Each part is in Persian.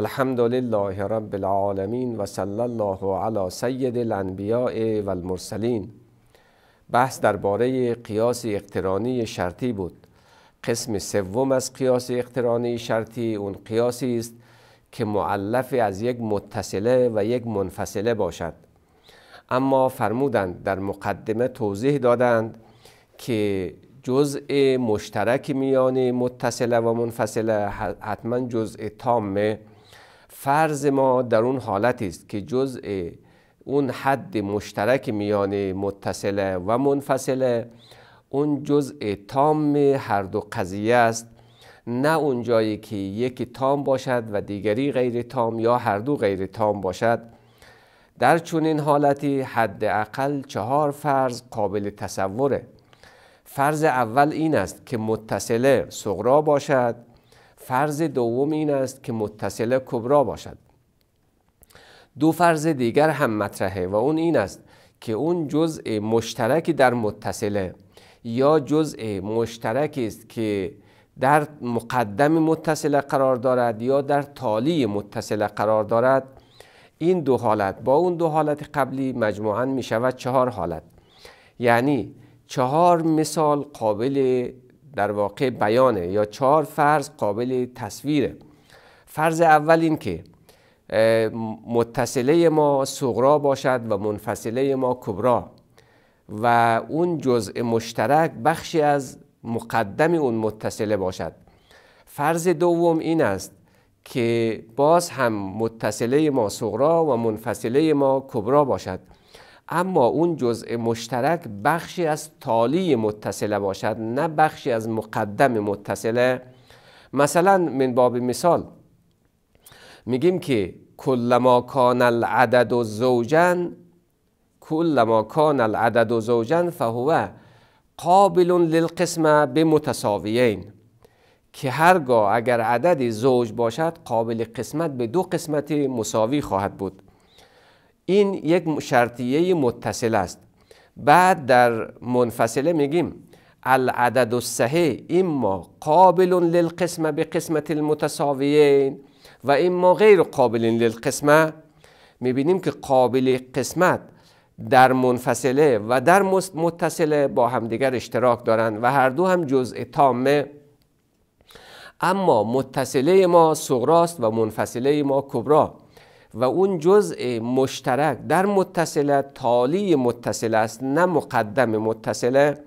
الحمد لله رب العالمین و الله علی سید الانبیاء و المرسلین بحث درباره قیاس اقترانی شرطی بود قسم سوم از قیاس اقترانی شرطی اون قیاسی است که معلف از یک متصله و یک منفصله باشد اما فرمودند در مقدمه توضیح دادند که جزء مشترک میان متصله و منفصله حتما جزء تامه فرض ما در اون حالتی است که جزء اون حد مشترک میان متصله و منفصله اون جزء تام هر دو قضیه است نه اون جایی که یکی تام باشد و دیگری غیر تام یا هر دو غیر تام باشد در چنین حالتی حداقل چهار فرض قابل تصوره فرض اول این است که متصله صغرا باشد فرض دوم این است که متصله کبرا باشد دو فرض دیگر هم مطرحه و اون این است که اون جزء مشترک در متصله یا جزء مشترک است که در مقدم متصله قرار دارد یا در تالی متصله قرار دارد این دو حالت با اون دو حالت قبلی مجموعا می شود چهار حالت یعنی چهار مثال قابل در واقع بیانه یا چهار فرض قابل تصویره فرض اول این که متصله ما صغرا باشد و منفصله ما کبرا و اون جزء مشترک بخشی از مقدم اون متصله باشد فرض دوم این است که باز هم متصله ما سغرا و منفصله ما کبرا باشد اما اون جزء مشترک بخشی از تالی متصله باشد نه بخشی از مقدم متصله مثلا من باب مثال میگیم که کلما کان العدد و زوجن کلما کان العدد و زوجن فهو قابل للقسمه به متساویین که هرگاه اگر عدد زوج باشد قابل قسمت به دو قسمت مساوی خواهد بود این یک شرطیه متصل است بعد در منفصله میگیم العدد الصحیح اما قابل للقسمه به قسمت المتساویین و اما غیر قابل للقسمه میبینیم که قابل قسمت در منفصله و در متصله با همدیگر اشتراک دارند و هر دو هم جزء تامه اما متصله ما صغراست و منفصله ما کبرا و اون جزء مشترک در متصله تالی متصله است نه مقدم متصله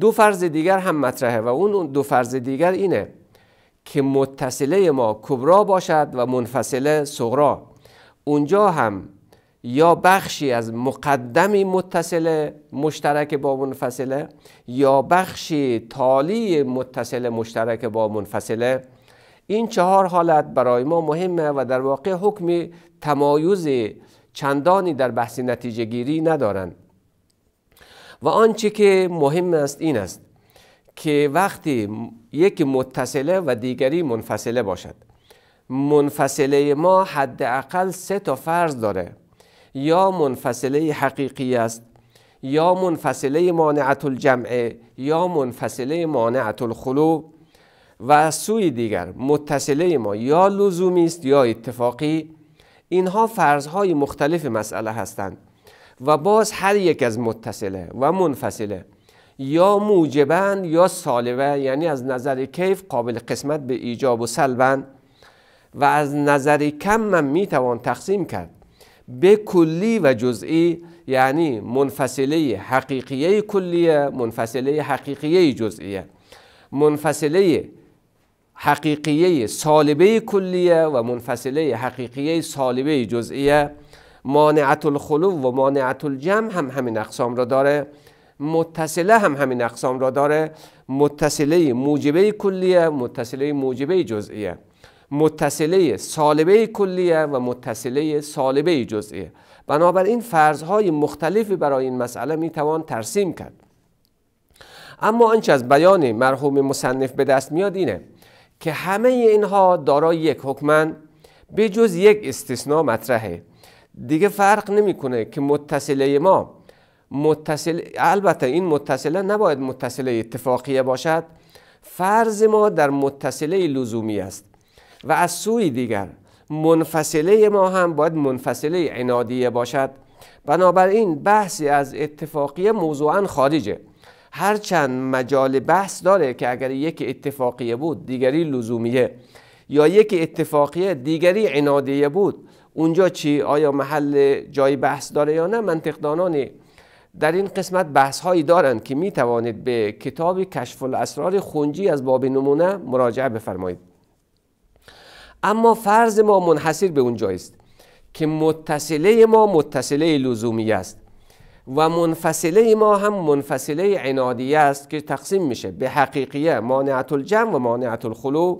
دو فرض دیگر هم مطرحه و اون دو فرض دیگر اینه که متصله ما کبرا باشد و منفصله صغرا اونجا هم یا بخشی از مقدمی متصله مشترک با منفصله یا بخشی تالی متصله مشترک با منفصله این چهار حالت برای ما مهمه و در واقع حکم تمایز چندانی در بحث نتیجه گیری ندارند و آنچه که مهم است این است که وقتی یک متصله و دیگری منفصله باشد منفصله ما حداقل سه تا فرض داره یا منفصله حقیقی است یا منفصله مانعت الجمع یا منفصله مانعت الخلو و از سوی دیگر متصله ما یا لزومی است یا اتفاقی اینها فرضهای مختلف مسئله هستند و باز هر یک از متصله و منفصله یا موجبند یا سالبه یعنی از نظر کیف قابل قسمت به ایجاب و سلبند و از نظر کم من میتوان تقسیم کرد به کلی و جزئی یعنی منفصله حقیقیه کلیه منفصله حقیقیه جزئیه منفصله حقیقیه سالبه کلیه و منفصله حقیقیه سالبه جزئیه مانعت الخلو و مانعت الجمع هم همین اقسام را داره متصله هم همین اقسام را داره متصله موجبه کلیه متصله موجبه جزئیه متصله سالبه کلیه و متصله سالبه جزئیه بنابراین فرضهای مختلفی برای این مسئله میتوان ترسیم کرد اما آنچه از بیان مرحوم مصنف به دست میاد اینه که همه اینها دارای یک حکمن به جز یک استثناء مطرحه دیگه فرق نمیکنه که متصله ما متصل البته این متصله نباید متصله اتفاقیه باشد فرض ما در متصله لزومی است و از سوی دیگر منفصله ما هم باید منفصله عنادیه باشد بنابراین بحثی از اتفاقیه موضوعا خارجه هرچند مجال بحث داره که اگر یک اتفاقیه بود دیگری لزومیه یا یک اتفاقیه دیگری عنادیه بود اونجا چی آیا محل جای بحث داره یا نه منطقدانانی در این قسمت بحث هایی دارند که می توانید به کتاب کشف الاسرار خونجی از باب نمونه مراجعه بفرمایید اما فرض ما منحصر به اونجا است که متصله ما متصله لزومی است و منفصله ما هم منفصله عنادیه است که تقسیم میشه به حقیقیه مانعت الجمع و مانعت الخلو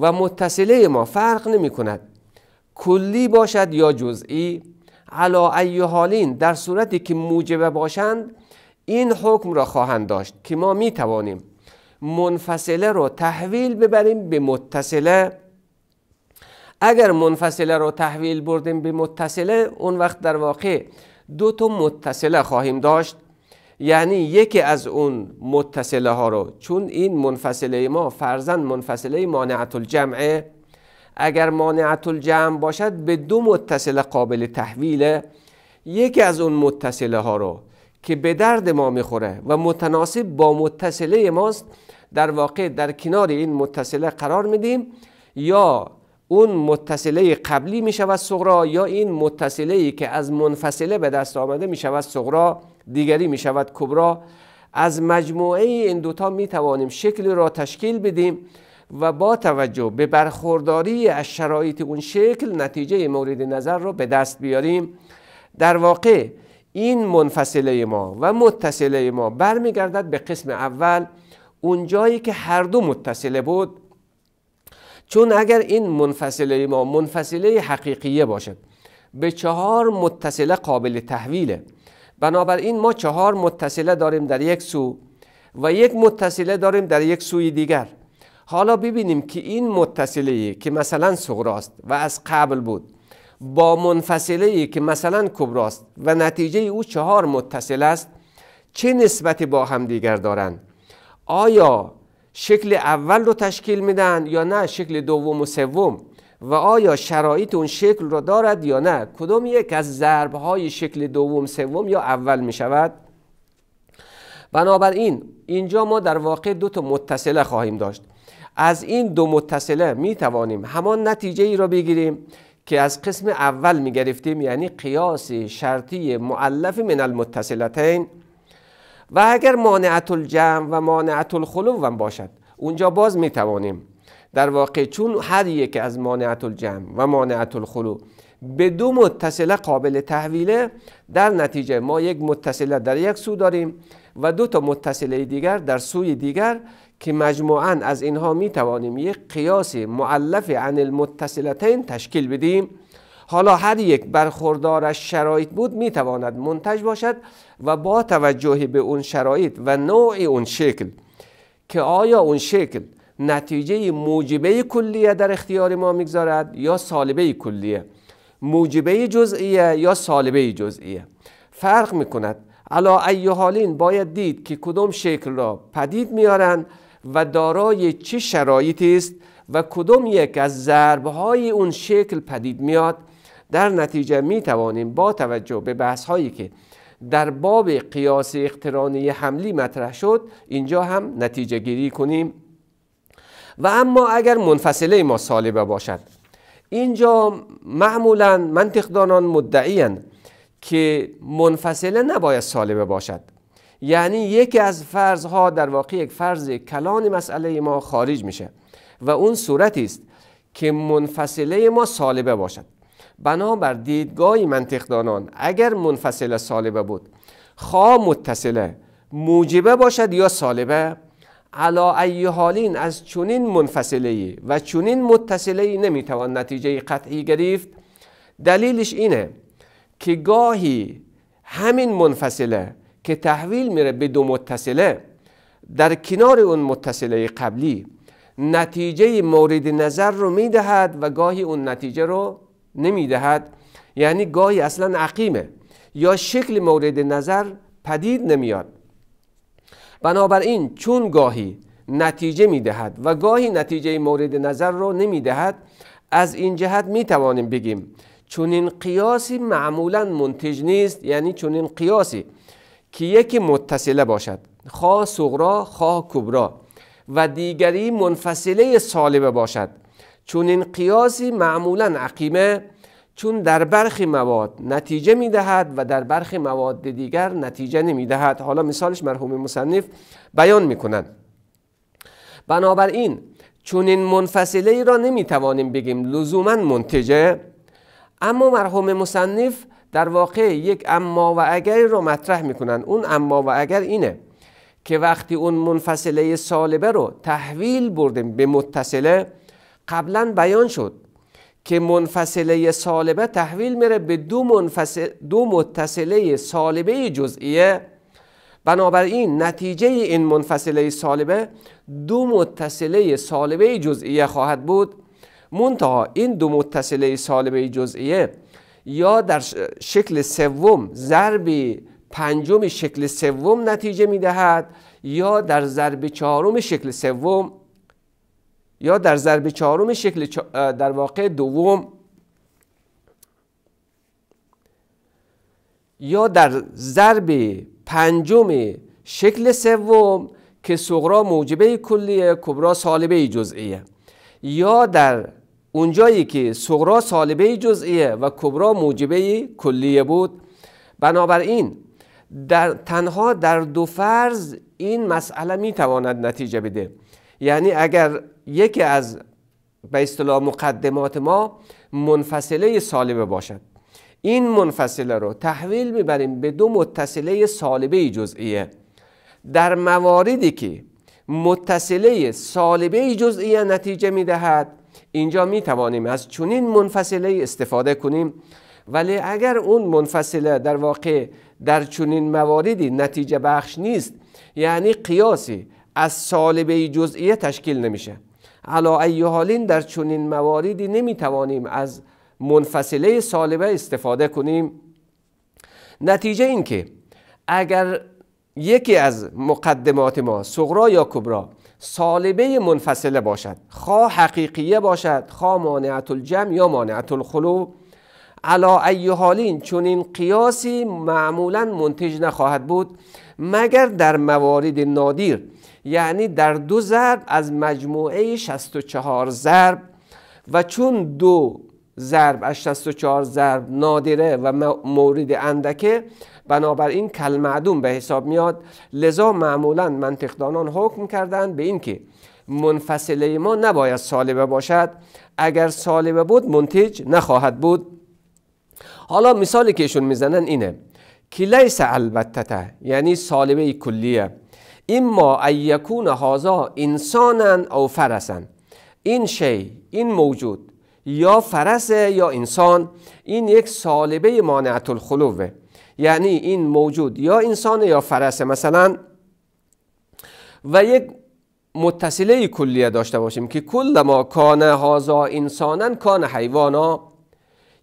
و متصله ما فرق نمی کند کلی باشد یا جزئی علا ای حالین در صورتی که موجبه باشند این حکم را خواهند داشت که ما می توانیم منفصله را تحویل ببریم به متصله اگر منفصله را تحویل بردیم به متصله اون وقت در واقع دو تا متصله خواهیم داشت یعنی یکی از اون متصله ها رو چون این منفصله ما فرزن منفصله مانعت الجمعه اگر مانعت الجمع باشد به دو متصله قابل تحویله یکی از اون متصله ها رو که به درد ما میخوره و متناسب با متصله ماست در واقع در کنار این متصله قرار میدیم یا اون متصله قبلی می شود سغرا یا این متصله ای که از منفصله به دست آمده می شود سغرا دیگری می شود کبرا از مجموعه این دوتا می توانیم شکلی را تشکیل بدیم و با توجه به برخورداری از شرایط اون شکل نتیجه مورد نظر را به دست بیاریم در واقع این منفصله ما و متصله ما برمیگردد به قسم اول اون جایی که هر دو متصله بود چون اگر این منفصله ما منفصله حقیقیه باشه به چهار متصله قابل تحویله بنابراین ما چهار متصله داریم در یک سو و یک متصله داریم در یک سوی دیگر حالا ببینیم که این متصله که مثلا سغراست و از قبل بود با منفصله که مثلا کبراست و نتیجه او چهار متصل است چه نسبتی با هم دیگر دارند آیا شکل اول رو تشکیل میدن یا نه شکل دوم و سوم و آیا شرایط اون شکل رو دارد یا نه کدام یک از ضرب های شکل دوم سوم یا اول می شود بنابراین اینجا ما در واقع دو تا متصله خواهیم داشت از این دو متصله می توانیم همان نتیجه ای را بگیریم که از قسم اول می گرفتیم یعنی قیاس شرطی معلف من المتصلتین و اگر مانعت الجمع و مانعت الخلو هم باشد اونجا باز می توانیم در واقع چون هر یک از مانعت الجمع و مانعت الخلو به دو متصله قابل تحویله در نتیجه ما یک متصله در یک سو داریم و دو تا متصله دیگر در سوی دیگر که مجموعا از اینها می توانیم یک قیاس معلف عن المتصلتین تشکیل بدیم حالا هر یک برخوردارش شرایط بود میتواند منتج باشد و با توجه به اون شرایط و نوع اون شکل که آیا اون شکل نتیجه موجبه کلیه در اختیار ما میگذارد یا سالبه کلیه موجبه جزئیه یا سالبه جزئیه فرق میکند علا ای حالین باید دید که کدام شکل را پدید میارند و دارای چه شرایطی است و کدام یک از ضربهای اون شکل پدید میاد در نتیجه می توانیم با توجه به بحث هایی که در باب قیاس اقترانی حملی مطرح شد اینجا هم نتیجه گیری کنیم و اما اگر منفصله ما سالبه باشد اینجا معمولا منطقدانان هستند که منفصله نباید سالبه باشد یعنی یکی از فرضها در واقع یک فرض کلان مسئله ما خارج میشه و اون صورتی است که منفصله ما سالبه باشد بنابر دیدگاهی منطقدانان اگر منفصله سالبه بود خواه متصله موجبه باشد یا سالبه علا ای حالین از چنین منفصله و چنین متصله نمیتوان نتیجه قطعی گرفت دلیلش اینه که گاهی همین منفصله که تحویل میره به دو متصله در کنار اون متصله قبلی نتیجه مورد نظر رو میدهد و گاهی اون نتیجه رو نمیدهد یعنی گاهی اصلا عقیمه یا شکل مورد نظر پدید نمیاد بنابراین چون گاهی نتیجه میدهد و گاهی نتیجه مورد نظر را نمیدهد از این جهت میتوانیم بگیم چون این قیاسی معمولا منتج نیست یعنی چون این قیاسی که یکی متصله باشد خواه سغرا خواه کبرا و دیگری منفصله سالبه باشد چون این قیاسی معمولا عقیمه چون در برخی مواد نتیجه میدهد و در برخی مواد دیگر نتیجه نمیدهد. حالا مثالش مرحوم مصنف بیان میکنند. بنابراین چون این منفصله ای را نمیتوانیم بگیم لزوما منتجه اما مرحوم مصنف در واقع یک اما و اگر را مطرح میکنند. اون اما و اگر اینه که وقتی اون منفصله سالبه رو تحویل بردیم به متصله قبلا بیان شد که منفصله سالبه تحویل میره به دو, دو متصله سالبه جزئیه بنابراین نتیجه این منفصله سالبه دو متصله سالبه جزئیه خواهد بود منتها این دو متصله سالبه جزئیه یا در شکل سوم ضرب پنجم شکل سوم نتیجه میدهد یا در ضرب چهارم شکل سوم یا در ضرب چهارم شکل در واقع دوم یا در ضرب پنجم شکل سوم که صغرا موجبه کلیه کبرا سالبه جزئیه یا در اونجایی که صغرا سالبه جزئیه و کبرا موجبه کلیه بود بنابراین در تنها در دو فرض این مسئله میتواند نتیجه بده یعنی اگر یکی از به اصطلاح مقدمات ما منفصله سالبه باشد این منفصله رو تحویل میبریم به دو متصله سالبه جزئیه در مواردی که متصله سالبه جزئیه نتیجه میدهد اینجا می توانیم از چنین منفصله استفاده کنیم ولی اگر اون منفصله در واقع در چنین مواردی نتیجه بخش نیست یعنی قیاسی از سالبه جزئیه تشکیل نمیشه علا ای حالین در چنین مواردی نمیتوانیم از منفصله سالبه استفاده کنیم نتیجه این که اگر یکی از مقدمات ما صغرا یا کبرا سالبه منفصله باشد خواه حقیقیه باشد خواه مانعت الجمع یا مانعت الخلو علا ای حالین چون این قیاسی معمولا منتج نخواهد بود مگر در موارد نادیر یعنی در دو ضرب از مجموعه 64 ضرب و چون دو ضرب از 64 ضرب نادره و مورد اندکه بنابراین کلمعدوم به حساب میاد لذا معمولا منطقدانان حکم کردند به اینکه منفصله ما نباید سالبه باشد اگر سالبه بود منتج نخواهد بود حالا مثالی که ایشون میزنن اینه که لیس البته یعنی سالبه کلیه اما ایکون هازا انسانن او فرسن این شی این موجود یا فرسه یا انسان این یک سالبه مانعت الخلوه یعنی این موجود یا انسان یا فرسه مثلا و یک متصله کلیه داشته باشیم که کل ما کان هازا انسانن کان حیوانا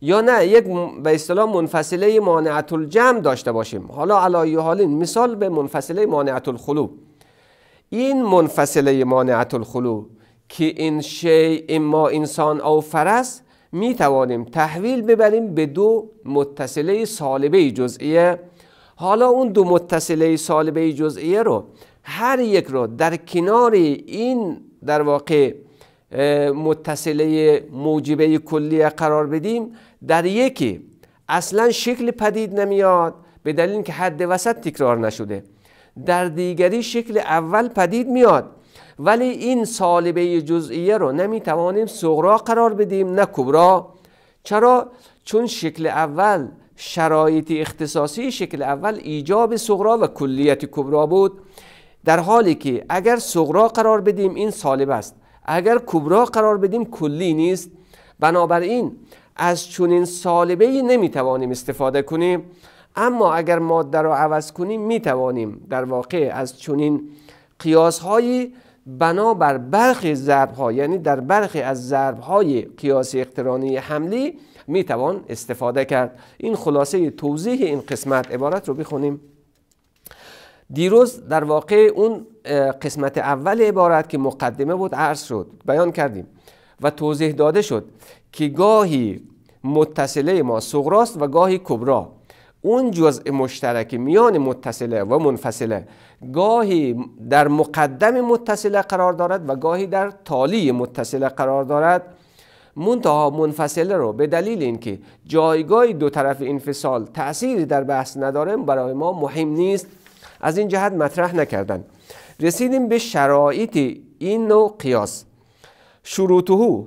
یا نه یک به اصطلاح منفصله مانعت الجمع داشته باشیم حالا علایه حالین مثال به منفصله مانعت الخلو این منفصله مانعت الخلو که این شی اما انسان او فرس می توانیم تحویل ببریم به دو متصله سالبه جزئیه حالا اون دو متصله سالبه جزئیه رو هر یک رو در کنار این در واقع متصله موجبه کلیه قرار بدیم در یکی اصلا شکل پدید نمیاد به دلیل اینکه حد وسط تکرار نشده در دیگری شکل اول پدید میاد ولی این سالبه جزئیه رو نمیتوانیم سغرا قرار بدیم نه کبرا چرا چون شکل اول شرایط اختصاصی شکل اول ایجاب صغرا و کلیت کبرا بود در حالی که اگر صغرا قرار بدیم این سالب است اگر کبرا قرار بدیم کلی نیست بنابراین از چنین سالبه ای نمیتوانیم استفاده کنیم اما اگر ماده را عوض کنیم میتوانیم در واقع از چنین قیاس هایی بنا بر برخی ضرب ها یعنی در برخی از ضرب های قیاس اقترانی حملی میتوان استفاده کرد این خلاصه توضیح این قسمت عبارت رو بخونیم دیروز در واقع اون قسمت اول عبارت که مقدمه بود عرض شد بیان کردیم و توضیح داده شد که گاهی متصله ما سغراست و گاهی کبرا اون جزء مشترک میان متصله و منفصله گاهی در مقدم متصله قرار دارد و گاهی در تالی متصله قرار دارد منتها منفصله رو به دلیل اینکه جایگاه دو طرف انفصال تأثیری در بحث نداره برای ما مهم نیست از این جهت مطرح نکردن رسیدیم به شرایط این نوع قیاس شروطهو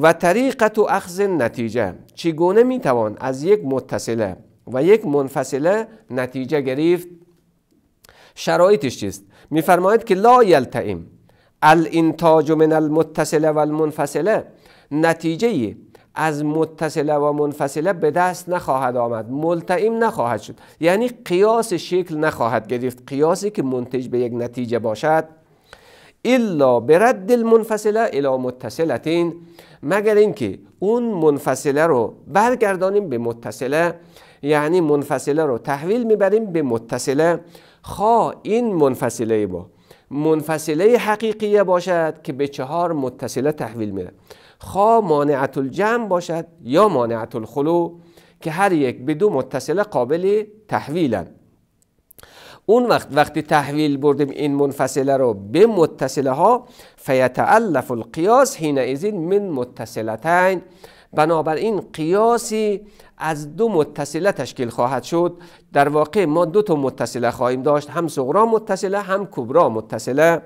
و طریقت و اخذ نتیجه چگونه میتوان از یک متصله و یک منفصله نتیجه گرفت شرایطش چیست میفرماید که لا یلتئم الانتاج من المتصله و المنفصله نتیجه از متصله و منفصله به دست نخواهد آمد ملتئم نخواهد شد یعنی قیاس شکل نخواهد گرفت قیاسی که منتج به یک نتیجه باشد الا برد المنفصله الی متصلتین مگر اینکه اون منفصله رو برگردانیم به متصله یعنی منفصله رو تحویل میبریم به متصله خواه این منفصله با منفصله حقیقیه باشد که به چهار متصله تحویل میره خواه مانعت الجمع باشد یا مانعت الخلو که هر یک به دو متصله قابل تحویلند اون وقت وقتی تحویل بردیم این منفصله رو به متصله ها فیتعلف القیاس ازین من متصلتین بنابراین قیاسی از دو متصله تشکیل خواهد شد در واقع ما دو تا متصله خواهیم داشت هم صغرا متصله هم کبرا متصله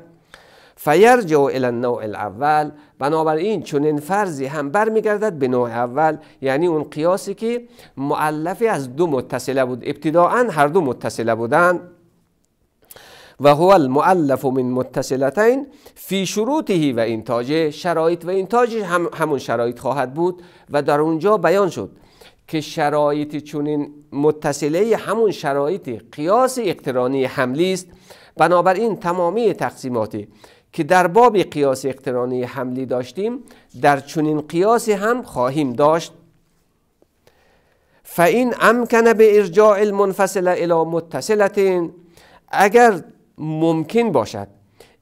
فیرجع الی النوع الاول بنابراین چون این فرضی هم برمیگردد به نوع اول یعنی اون قیاسی که معلفی از دو متصله بود ابتداعا هر دو متصله بودند و هو المؤلف من متصلتین فی شروطه و انتاج شرایط و انتاج همون شرایط خواهد بود و در اونجا بیان شد که شرایط چونین متصله همون شرایط قیاس اقترانی حملی است بنابراین تمامی تقسیماتی که در باب قیاس اقترانی حملی داشتیم در چنین قیاسی هم خواهیم داشت این امکن به ارجاع المنفصله الی متصلتین اگر ممکن باشد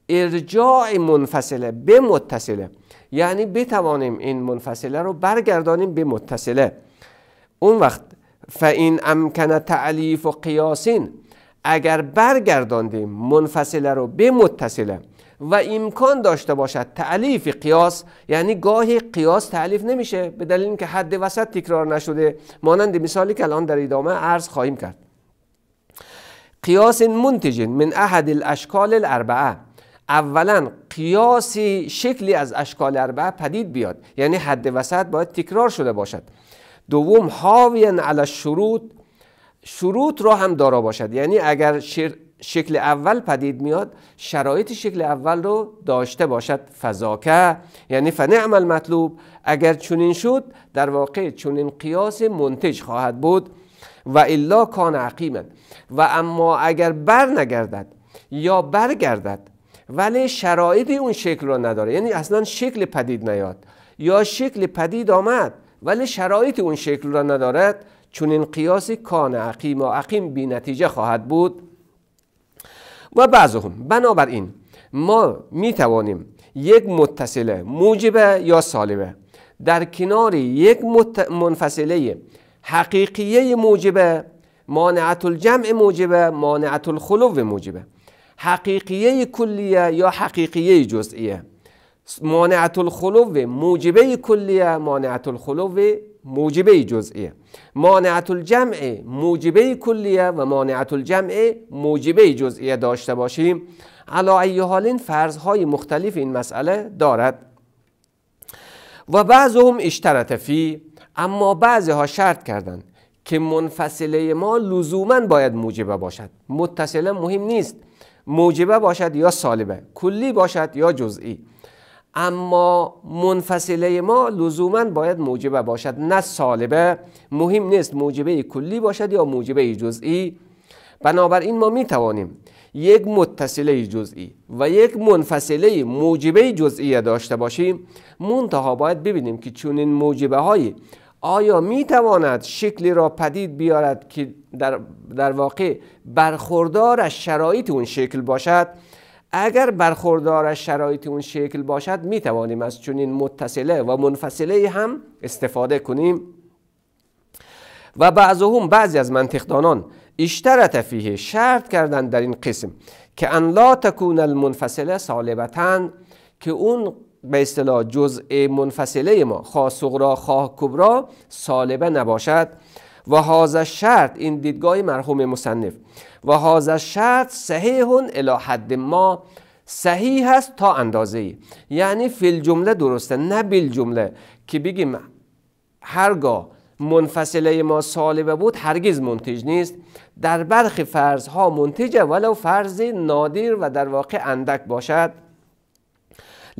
ارجاع منفصله به متصله یعنی بتوانیم این منفصله رو برگردانیم به متصله اون وقت این امکن تعلیف و قیاسین اگر برگرداندیم منفصله رو به متصله و امکان داشته باشد تعلیف قیاس یعنی گاهی قیاس تعلیف نمیشه به دلیل اینکه حد وسط تکرار نشده مانند مثالی که الان در ادامه عرض خواهیم کرد قیاس منتج من احد الاشکال الاربعه اولا قیاس شکلی از اشکال اربعه پدید بیاد یعنی حد وسط باید تکرار شده باشد دوم حاویا علی شروط شروط را هم دارا باشد یعنی اگر شکل اول پدید میاد شرایط شکل اول رو داشته باشد فزاکه یعنی عمل مطلوب اگر چنین شد در واقع چنین قیاس منتج خواهد بود و الا کان عقیما و اما اگر بر نگردد یا برگردد ولی شرایطی اون شکل را نداره یعنی اصلا شکل پدید نیاد یا شکل پدید آمد ولی شرایط اون شکل را ندارد چون این قیاسی کان عقیم و عقیم بی نتیجه خواهد بود و بعضهم بنابراین ما می توانیم یک متصله موجبه یا سالبه در کنار یک منفصله حقیقیه موجبه مانعت الجمع موجبه مانعت الخلو موجبه حقیقیه کلیه یا حقیقیه جزئیه مانعت الخلو موجبه کلیه مانعت الخلو موجبه جزئیه مانعت الجمع موجبه کلیه و مانعت الجمع موجبه جزئیه داشته باشیم علا ای حال فرضهای مختلف این مسئله دارد و بعضهم اشترت فی اما بعضی ها شرط کردند که منفصله ما لزوما باید موجبه باشد متصله مهم نیست موجبه باشد یا سالبه کلی باشد یا جزئی اما منفصله ما لزوما باید موجبه باشد نه سالبه مهم نیست موجبه کلی باشد یا موجبه جزئی بنابراین ما می یک متصله جزئی و یک منفصله موجبه جزئی داشته باشیم منتها باید ببینیم که چون این موجبه های آیا می تواند شکلی را پدید بیارد که در, در واقع برخوردار از شرایط اون شکل باشد اگر برخوردار از شرایط اون شکل باشد می توانیم از چنین متصله و منفصله هم استفاده کنیم و هم بعضی از منطقدانان اشترت فیه شرط کردن در این قسم که ان لا تکون المنفصله صالبتن که اون به اصطلاح جزء منفصله ما خواه سغرا خواه کبرا سالبه نباشد و هاز شرط این دیدگاه مرحوم مصنف و هاز شرط صحیح الی حد ما صحیح هست تا اندازه ای یعنی فیل جمله درسته نه بیل جمله که بگیم هرگاه منفصله ما سالبه بود هرگز منتج نیست در برخی فرض ها منتجه ولو فرض نادر و در واقع اندک باشد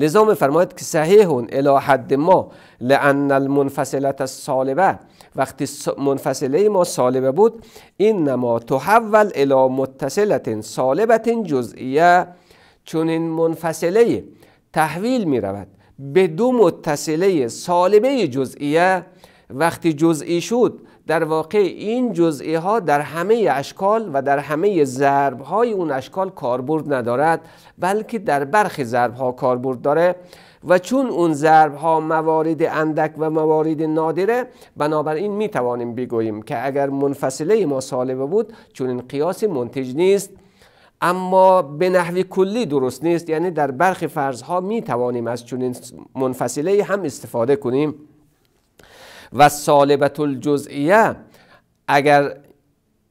لذا فرماید که صحیحون الى حد ما لان المنفصلت سالبه وقتی منفصله ما سالبه بود این نما تحول الی متصلت سالبت جزئیه چون این منفصله تحویل می رود به دو متصله سالبه جزئیه وقتی جزئی شد در واقع این جزئی ها در همه اشکال و در همه ضرب های اون اشکال کاربرد ندارد بلکه در برخی ضرب ها کاربرد داره و چون اون ضرب ها موارد اندک و موارد نادره بنابراین می توانیم بگوییم که اگر منفصله ما سالبه بود چون این قیاس منتج نیست اما به نحوی کلی درست نیست یعنی در برخی فرض ها می توانیم از این منفصله هم استفاده کنیم و سالبت الجزئیه اگر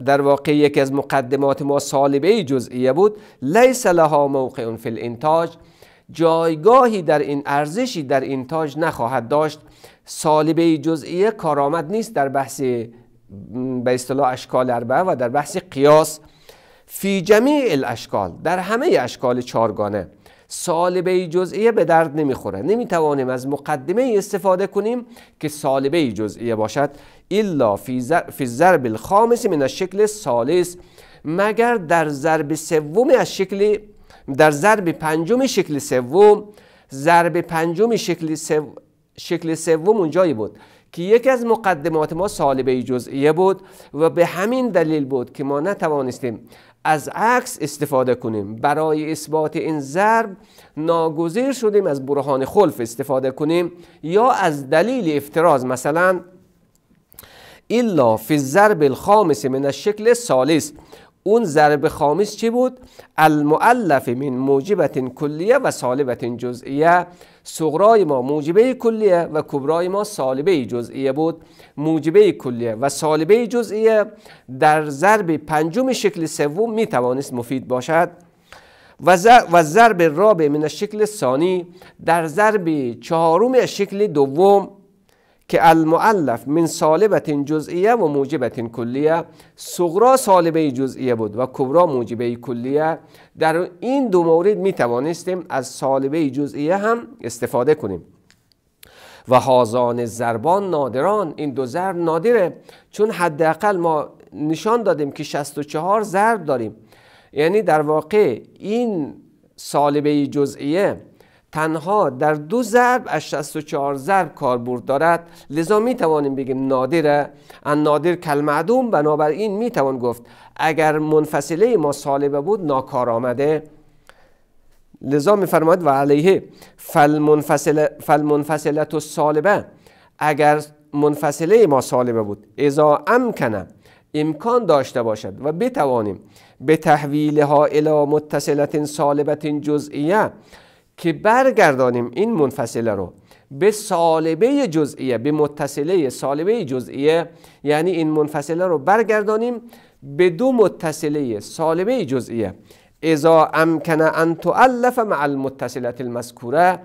در واقع یکی از مقدمات ما سالبه جزئیه بود لیس لها موقع فی الانتاج جایگاهی در این ارزشی در انتاج نخواهد داشت سالبه جزئیه کارآمد نیست در بحث به اصطلاح اشکال اربعه و در بحث قیاس فی جمیع الاشکال در همه اشکال چارگانه سالبه جزئیه به درد نمیخوره نمیتوانیم از مقدمه استفاده کنیم که سالبه جزئیه باشد الا فی ضرب الخامس من شکل سالس مگر در ضرب سوم از شکل در ضرب پنجم شکل سوم ضرب پنجم شکل سوم شکل سوم اونجایی بود که یکی از مقدمات ما سالبه جزئیه بود و به همین دلیل بود که ما نتوانستیم از عکس استفاده کنیم برای اثبات این ضرب ناگزیر شدیم از برهان خلف استفاده کنیم یا از دلیل افتراض مثلا الا فی الضرب الخامس من الشکل سالس اون ضرب خامس چی بود؟ المؤلف من موجبت کلیه و سالبت جزئیه سغرای ما موجبه کلیه و کبرای ما سالبه جزئیه بود موجبه کلیه و سالبه جزئیه در ضرب پنجم شکل سوم می توانست مفید باشد و ضرب رابع من شکل ثانی در ضرب چهارم شکل دوم که المعلف من سالبت جزئیه و موجبت کلیه صغرا سالبه جزئیه بود و کبرا موجبه کلیه در این دو مورد می توانستیم از سالبه جزئیه هم استفاده کنیم و هازان زربان نادران این دو ضرب نادره چون حداقل ما نشان دادیم که 64 ضرب داریم یعنی در واقع این سالبه جزئیه تنها در دو ضرب از 64 ضرب کاربرد دارد لذا می توانیم بگیم نادره ان نادر بنابر بنابراین می توان گفت اگر منفصله ما سالبه بود ناکار آمده لذا فرماید و علیه فالمنفصله فل تو سالبه اگر منفصله ما سالبه بود اذا امکنه امکان داشته باشد و بتوانیم به ها الی متصلت سالبت جزئیه که برگردانیم این منفصله رو به سالبه جزئیه به متصله سالبه جزئیه یعنی این منفصله رو برگردانیم به دو متصله سالبه جزئیه اذا امکن ان تؤلف مع المتصلت المذکوره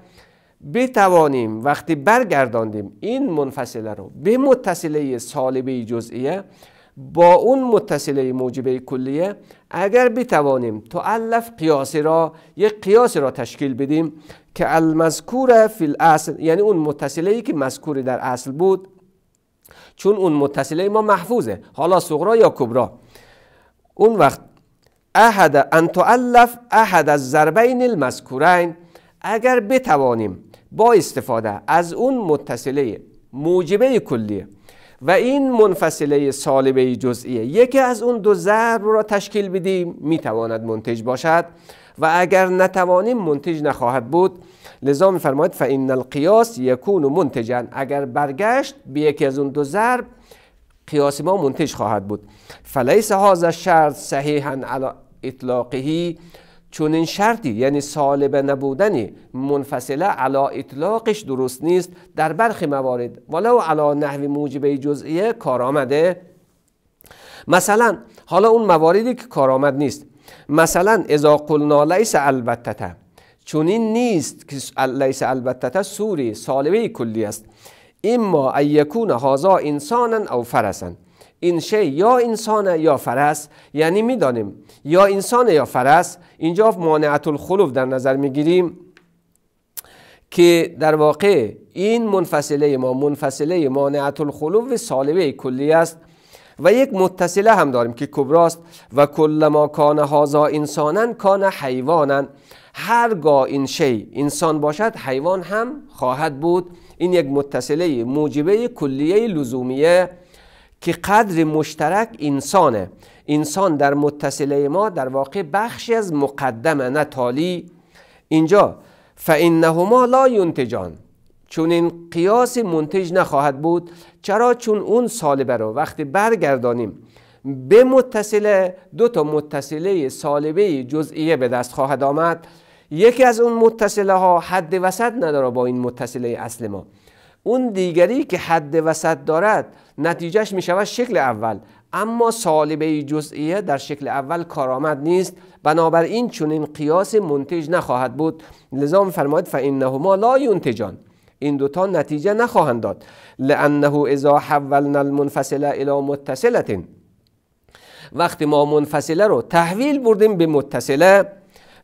بتوانیم وقتی برگرداندیم این منفصله رو به متصله سالبه جزئیه با اون متصله موجبه کلیه اگر بتوانیم تعلف قیاسی را یک قیاسی را تشکیل بدیم که المذکور فی الاصل یعنی اون متصله ای که مذکور در اصل بود چون اون متصله ما محفوظه حالا صغرا یا کبرا اون وقت احد ان تعلف احد از ضربین المذکورین اگر بتوانیم با استفاده از اون متصله موجبه کلیه و این منفصله سالبه جزئیه یکی از اون دو ضرب را تشکیل بدیم میتواند منتج باشد و اگر نتوانیم منتج نخواهد بود لذا میفرماید فان القیاس یکون منتجا اگر برگشت به یکی از اون دو ضرب قیاس ما منتج خواهد بود فلیس هاذا الشرط صحیحا علی اطلاقهی چون این شرطی یعنی سالبه نبودنی منفصله علا اطلاقش درست نیست در برخی موارد ولو علا نحوی موجبه جزئیه کار آمده مثلا حالا اون مواردی که کار آمد نیست مثلا اذا قلنا لیس البتته چون این نیست که لیس البتته سوری سالبه کلی است اما ایکون یکون هازا انسانن او فرسن این شی یا انسانه یا فرس یعنی میدانیم یا انسانه یا فرس اینجا مانعت الخلوف در نظر میگیریم که در واقع این منفصله ما منفصله مانعت الخلوف سالبه کلی است و یک متصله هم داریم که کبراست و کل ما کان هازا انسانن کان حیوانن هرگاه این شی انسان باشد حیوان هم خواهد بود این یک متصله موجبه کلیه لزومیه که قدر مشترک انسانه انسان در متصله ما در واقع بخشی از مقدمه نه تالی اینجا فانهما لا ینتجان چون این قیاس منتج نخواهد بود چرا چون اون سالبه رو وقتی برگردانیم به متصله دو تا متصله سالبه جزئیه به دست خواهد آمد یکی از اون متصله ها حد وسط نداره با این متصله اصل ما اون دیگری که حد وسط دارد نتیجهش می شود شکل اول اما سالبه جزئیه در شکل اول کارآمد نیست بنابراین چون این قیاس منتج نخواهد بود لذا فرماید فانهما لا ینتجان این دوتا نتیجه نخواهند داد لانه اذا حولنا المنفصله الى متصله وقتی ما منفصله رو تحویل بردیم به متصله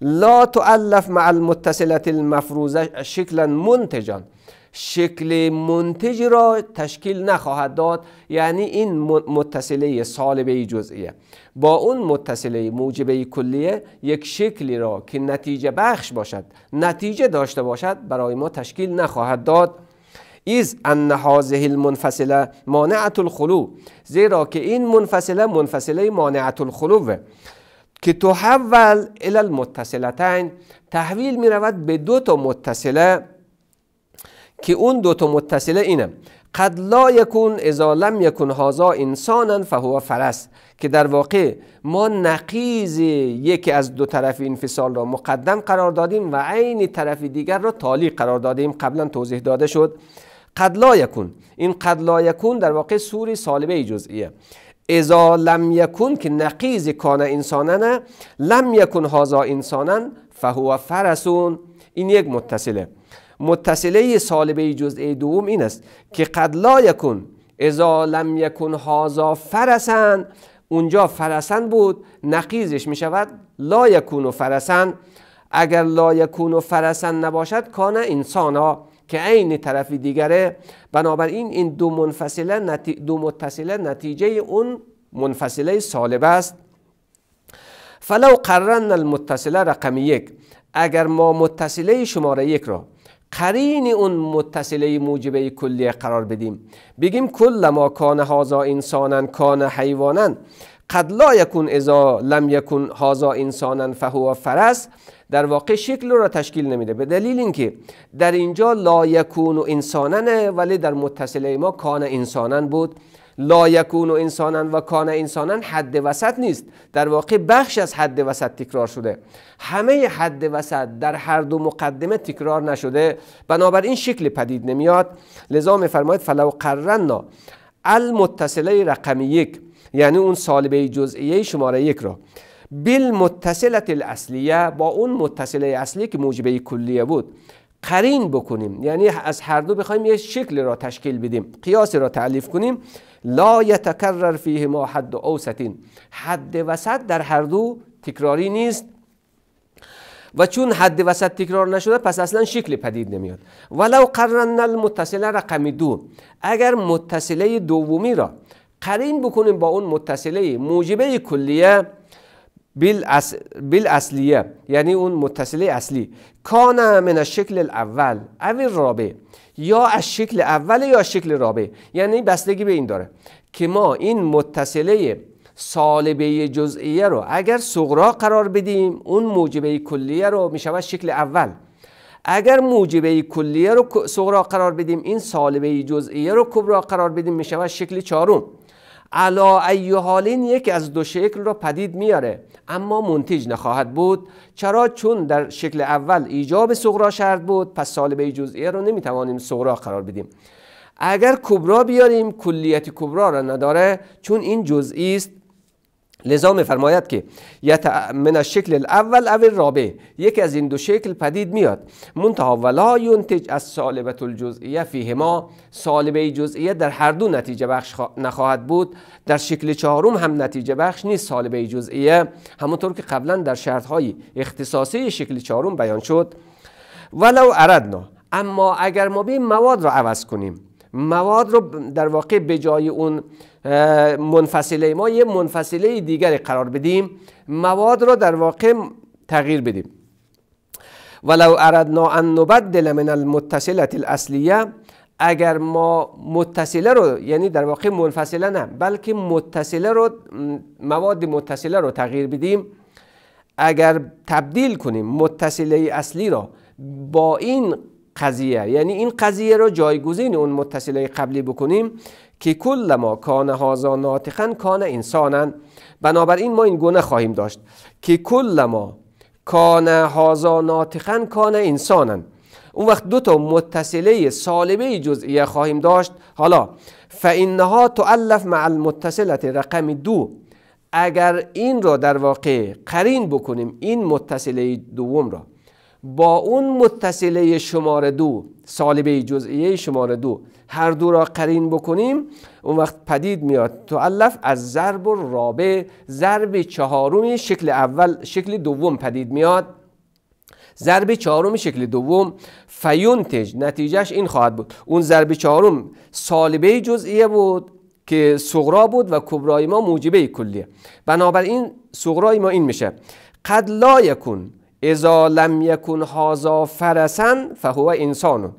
لا تعلف مع المتصله المفروضه شکلا منتجان شکل منتج را تشکیل نخواهد داد یعنی این متصله سالبه جزئیه با اون متصله موجبه کلیه یک شکلی را که نتیجه بخش باشد نتیجه داشته باشد برای ما تشکیل نخواهد داد ایز ان هذه المنفصله مانعت الخلو زیرا که این منفصله منفصله مانعت الخلوه که تحول الی المتصلتین تحویل می رود به دو تا متصله که اون دوتا متصله اینه قد لا یکون اذا لم یکون هازا انسانا فهو فرس که در واقع ما نقیز یکی از دو طرف این را مقدم قرار دادیم و عین طرف دیگر را تالی قرار دادیم قبلا توضیح داده شد قد لا یکون این قد لا یکون در واقع سوری سالبه جزئیه اذا لم یکون که نقیز کان انسانن لم یکون هازا انسانن فهو فرسون این یک متصله متصله سالبه جزء دوم این است که قد لا یکون اذا لم یکن هازا فرسن اونجا فرسن بود نقیزش می شود لا یکون و فرسن اگر لا یکون و فرسن نباشد کانه انسان ها که عین طرف دیگره بنابراین این دو منفصله دو متصله نتیجه اون منفصله سالب است فلو قررن المتصله رقم یک اگر ما متصله شماره یک را قرین اون متصله موجبه کلیه قرار بدیم بگیم کل ما کان هازا انسانن کان حیوانن قد لا یکون ازا لم یکون هازا انسانن فهو فرس در واقع شکل را تشکیل نمیده به دلیل اینکه در اینجا لا یکون و انساننه ولی در متصله ما کان انسانن بود لا یکون و انسانن و کان انسانن حد وسط نیست در واقع بخش از حد وسط تکرار شده همه حد وسط در هر دو مقدمه تکرار نشده بنابراین شکل پدید نمیاد لذا میفرماید فلو نا المتصله رقم یک یعنی اون سالبه جزئیه شماره یک را بالمتصله الاصلیه با اون متصله اصلی که موجبه کلیه بود قرین بکنیم یعنی از هر دو بخوایم یه شکل را تشکیل بدیم قیاس را تعلیف کنیم لا یتکرر فیه ما حد اوستین حد وسط در هر دو تکراری نیست و چون حد وسط تکرار نشده پس اصلا شکل پدید نمیاد ولو قرن المتصله رقم دو اگر متصله دومی را قرین بکنیم با اون متصله موجبه کلیه اصلیه یعنی اون متصله اصلی کان من شکل الاول اول رابع یا از شکل اول یا شکل رابع یعنی بستگی به این داره که ما این متصله سالبه جزئیه رو اگر صغرا قرار بدیم اون موجبه کلیه رو میشود شکل اول اگر موجبه کلیه رو صغرا قرار بدیم این سالبه جزئیه رو کبرا قرار بدیم میشود شکل چهارم علا ای حالین یکی از دو شکل رو پدید میاره اما منتج نخواهد بود چرا چون در شکل اول ایجاب سغرا شرط بود پس سالبه جزئیه رو نمیتوانیم سغرا قرار بدیم اگر کبرا بیاریم کلیت کبرا را نداره چون این جزئی است لذا فرماید که یت من شکل الاول او رابع یکی از این دو شکل پدید میاد منتها ولا ینتج از سالبت الجزئیه فیهما سالبه جزئیه در هر دو نتیجه بخش نخواهد بود در شکل چهارم هم نتیجه بخش نیست سالبه جزئیه همونطور که قبلا در شرط های اختصاصی شکل چهارم بیان شد ولو اردنا اما اگر ما به مواد را عوض کنیم مواد رو در واقع به جای اون منفصله ما یه منفصله دیگری قرار بدیم مواد رو در واقع تغییر بدیم ولو اردنا ان نبدل من المتصله الاصلیه اگر ما متصله رو یعنی در واقع منفصله نه بلکه متصله رو مواد متصله رو تغییر بدیم اگر تبدیل کنیم متصله اصلی را با این قضیه یعنی این قضیه رو جایگزین اون متصله قبلی بکنیم که کل ما کان هازا ناطقا کان انسانا بنابراین ما این گونه خواهیم داشت که کل ما کان هازا ناطقا کان انسانا اون وقت دو تا متصله سالبه جزئیه خواهیم داشت حالا فانها تعلف مع المتصله رقم دو اگر این را در واقع قرین بکنیم این متصله دوم را با اون متصله شماره دو سالبه جزئیه شماره دو هر دو را قرین بکنیم اون وقت پدید میاد تعلف از ضرب و رابع ضرب چهارمی شکل اول شکل دوم پدید میاد ضرب چهارم شکل دوم فیونتج نتیجهش این خواهد بود اون ضرب چهارم سالبه جزئیه بود که صغرا بود و کبرای ما موجبه کلیه بنابراین صغرای ما این میشه قد لا یکون اذا لم یکون هازا فرسن فهو انسان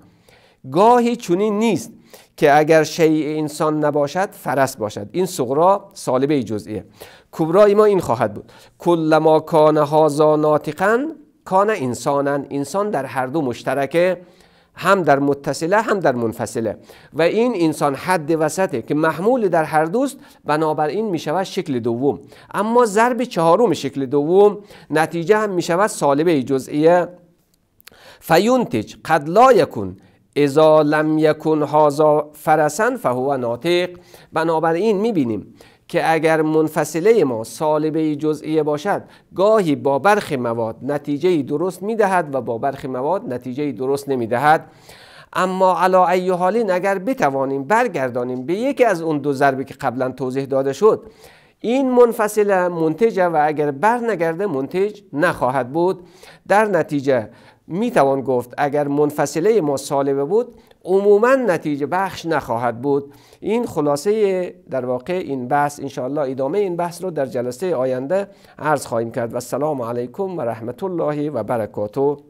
گاهی چنین نیست که اگر شیء انسان نباشد فرس باشد این صغرا سالبه جزئیه کبرای ما این خواهد بود کلما کان هازا ناطقا کان انسانن انسان در هر دو مشترکه هم در متصله هم در منفصله و این انسان حد وسطه که محمول در هر دوست بنابراین می شود شکل دوم اما ضرب چهارم شکل دوم نتیجه هم می شود سالبه جزئیه فیونتج قد لا یکون، اذا لم یکن هازا فرسن فهو ناطق بنابراین میبینیم که اگر منفصله ما سالبه جزئیه باشد گاهی با برخی مواد نتیجه درست میدهد و با برخی مواد نتیجه درست دهد، اما علا ای حالین اگر بتوانیم برگردانیم به یکی از اون دو ضربی که قبلا توضیح داده شد این منفصله منتجه و اگر برنگرده منتج نخواهد بود در نتیجه می توان گفت اگر منفصله ما سالبه بود عموما نتیجه بخش نخواهد بود این خلاصه در واقع این بحث انشاءالله ادامه این بحث رو در جلسه آینده عرض خواهیم کرد و السلام علیکم و رحمت الله و برکاته